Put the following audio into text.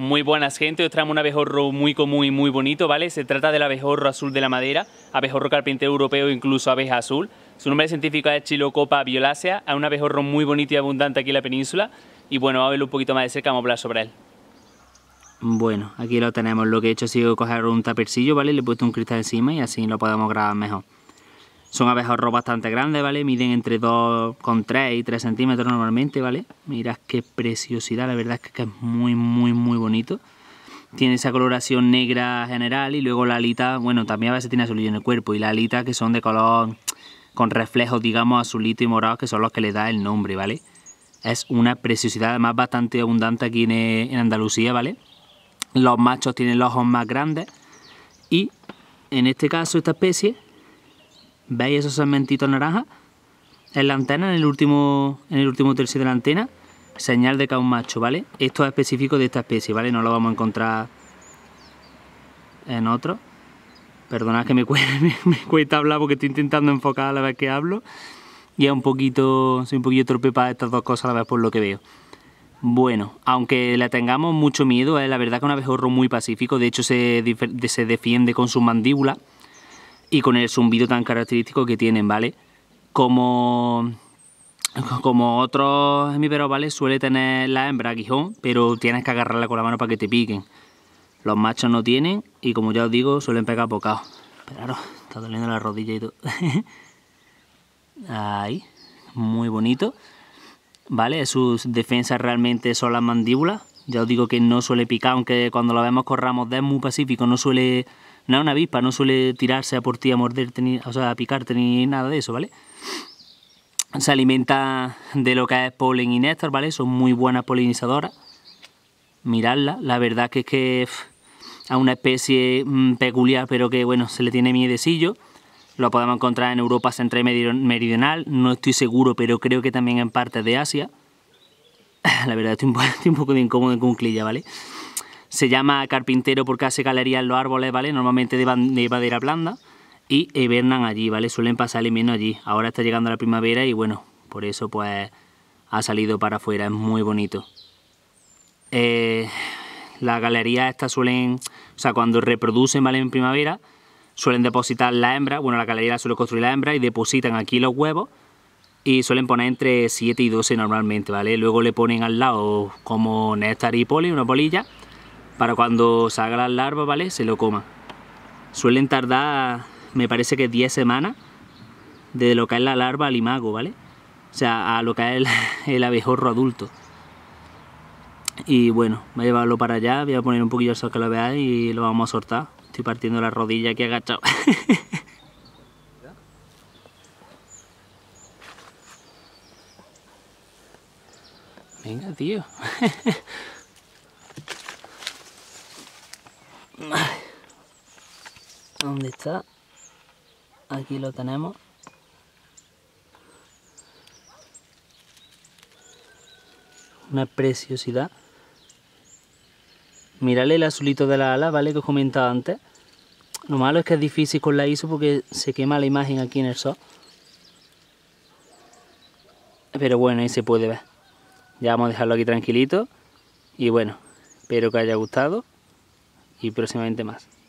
muy buenas gente. Hoy traemos un abejorro muy común y muy bonito, ¿vale? Se trata del abejorro azul de la madera, abejorro carpintero europeo, incluso abeja azul. Su nombre científico es Chilocopa violacea. Es un abejorro muy bonito y abundante aquí en la península. Y bueno, vamos a verlo un poquito más de cerca, vamos a hablar sobre él. Bueno, aquí lo tenemos. Lo que he hecho ha sido coger un tapercillo, ¿vale? Le he puesto un cristal encima y así lo podemos grabar mejor. Son abejorros bastante grandes, ¿vale? Miden entre 2,3 y 3 centímetros normalmente, ¿vale? Mirad qué preciosidad, la verdad es que es muy, muy, muy bonito. Tiene esa coloración negra general y luego la alita, bueno, también a veces tiene azulillo en el cuerpo. Y la alita que son de color con reflejos, digamos, azulito y morado, que son los que le da el nombre, ¿vale? Es una preciosidad, además bastante abundante aquí en, en Andalucía, ¿vale? Los machos tienen los ojos más grandes y en este caso esta especie ¿Veis esos segmentitos naranjas? En la antena, en el último, en el último tercio de la antena, señal de que un macho, ¿vale? Esto es específico de esta especie, ¿vale? No lo vamos a encontrar en otro. Perdonad que me, me, cuesta hablar porque estoy intentando enfocar a la vez que hablo. Y es un poquito, soy un poquito torpe para estas dos cosas a la vez por lo que veo. Bueno, aunque le tengamos mucho miedo, es ¿eh? la verdad que es un abejorro muy pacífico, de hecho se, se defiende con su mandíbula y con el zumbido tan característico que tienen, ¿vale? Como, como otros pero ¿vale? Suele tener la hembra guijón pero tienes que agarrarla con la mano para que te piquen. Los machos no tienen y como ya os digo, suelen pegar bocados. esperaros, está doliendo la rodilla y todo. Ahí, muy bonito. ¿Vale? Sus defensas realmente son las mandíbulas. Ya os digo que no suele picar, aunque cuando lo vemos corramos de es muy pacífico, no suele una avispa no suele tirarse a por ti a morderte, ni, o a picarte ni nada de eso, ¿vale? Se alimenta de lo que es polen y néctar, ¿vale? Son muy buenas polinizadoras. Miradla, la verdad que es que es una especie mm, peculiar, pero que bueno, se le tiene miedecillo. Lo podemos encontrar en Europa central y meridional, no estoy seguro, pero creo que también en partes de Asia. La verdad, estoy un, poco, incómodo en cunclilla, ¿vale? se llama carpintero porque hace galerías en los árboles, ¿vale? Normalmente de, madera blanda y hibernan eh, allí, ¿vale? Suelen pasar el invierno allí. Ahora está llegando la primavera y bueno, por eso pues ha salido para afuera, es muy bonito. Eh, las galerías estas suelen, o sea, cuando reproducen, ¿vale? En primavera, suelen depositar la hembra, bueno, la galería suele construir la hembra y depositan aquí los huevos y suelen poner entre 7 y 12 normalmente, ¿vale? Luego le ponen al lado como néctar y poli, una polilla, para cuando salga la larva, ¿vale? Se lo coma. Suelen tardar, me parece que 10 semanas de lo que es la larva al imago, ¿vale? O sea, a lo que es el, abejorro adulto. Y bueno, voy a llevarlo para allá, voy a poner un poquillo eso que lo veáis y lo vamos a soltar. Estoy partiendo la rodilla aquí agachado. Venga, tío. ¿Dónde está? Aquí lo tenemos. Una preciosidad. Mírale el azulito de la ala, ¿vale? Que os comentaba antes. Lo malo es que es difícil con la ISO porque se quema la imagen aquí en el sol. Pero bueno, ahí se puede ver. Ya vamos a dejarlo aquí tranquilito. Y bueno, espero que haya gustado. Y próximamente más.